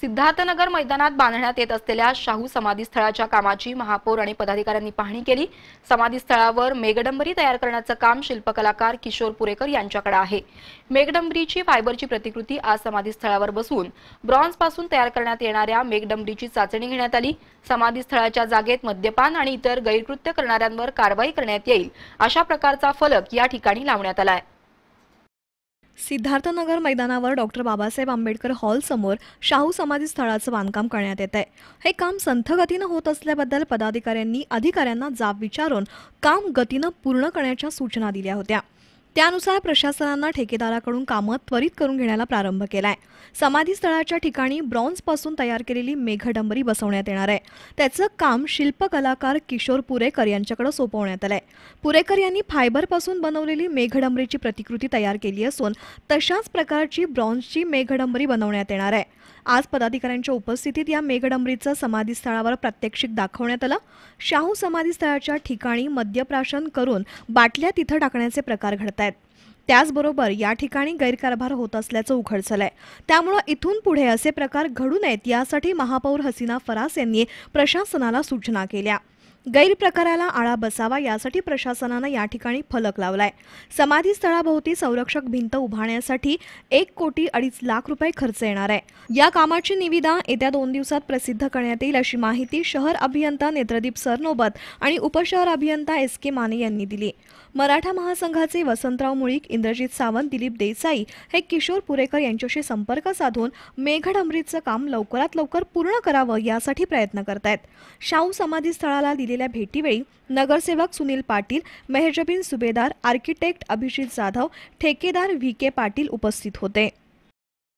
सिद्धार्थनगर मैदानात बांधण्यात येत असलेल्या शाहू समाधीस्थळाच्या कामाची महापौर आणि पदाधिकाऱ्यांनी पाहणी केली समाधीस्थळावर मेघडंबरी तयार करण्याचं काम शिल्पकलाकार किशोर पुरेकर यांच्याकडे आहे मेघडंबरीची फायबरची प्रतिकृती आज समाधीस्थळावर बसून ब्रॉन्झ पासून तयार करण्यात येणाऱ्या मेघडंबरीची चाचणी घेण्यात आली समाधीस्थळाच्या जागेत मद्यपान आणि इतर गैरकृत्य करणाऱ्यांवर कारवाई करण्यात येईल अशा प्रकारचा फलक या ठिकाणी लावण्यात आला आहे सिद्धार्थनगर मैदानावर डॉक्टर बाबासाहेब आंबेडकर हॉलसमोर शाहू समाधी स्थळाचं बांधकाम करण्यात येत आहे हे काम संथ होत असल्याबद्दल पदाधिकाऱ्यांनी अधिकाऱ्यांना जाब विचारून काम गतीनं पूर्ण करण्याच्या सूचना दिल्या होत्या त्यानुसार प्रशासनानं ठेकेदाराकडून कामं त्वरित करून घेण्याला प्रारंभ केलाय समाधीस्थळाच्या ठिकाणी पासून तयार केलेली मेघडंबरी बसवण्यात येणार आहे त्याचं काम शिल्पकलाकार किशोर पुरेकर यांच्याकडे सोपवण्यात आलंय पुरेकर यांनी फायबरपासून बनवलेली मेघडंबरीची प्रतिकृती तयार केली असून तशाच प्रकारची ब्रॉन्झची मेघडंबरी बनवण्यात येणार आहे आज पदाधिकाऱ्यांच्या उपस्थितीत या मेघडंबरीचं समाधीस्थळावर प्रात्यक्षिक दाखवण्यात आलं शाहू समाधीस्थळाच्या ठिकाणी मद्यप्राशन करून बाटल्या तिथं टाकण्याचे प्रकार घडतात आहेत त्याचबरोबर या ठिकाणी गैरकारभार होत असल्याचं उघड झालंय त्यामुळं इथून पुढे असे प्रकार घडू नयेत यासाठी महापौर हसीना फरास यांनी प्रशासनाला सूचना केल्या गैरप्रकाराला आळा बसावा यासाठी प्रशासनानं या ठिकाणी फलक लावलाय समाधी स्थळाभोवती संरक्षक भिंत उभारण्यासाठी एक कोटी अडीच लाख रुपये खर्च येणार आहे या कामाची निविदा येत्या दोन दिवसात प्रसिद्ध करण्यात येईल अशी माहिती शहर अभियंता नेत्रदीप सरनोबत आणि उपशहर अभियंता एस के माने यांनी दिली मराठा महासंघाचे वसंतराव मुळीक इंद्रजित सावंत दिलीप देसाई हे किशोर पुरेकर यांच्याशी संपर्क साधून मेघड अमृतचं काम लवकरात लवकर पूर्ण करावं यासाठी प्रयत्न करत आहेत शाहू समाधी स्थळाला दिलेल्या भेटीवेळी नगरसेवक सुनील पाटील मेहजबीन सुभेदार आर्किटेक्ट अभिजित जाधव ठेकेदार व्ही के पाटील उपस्थित होते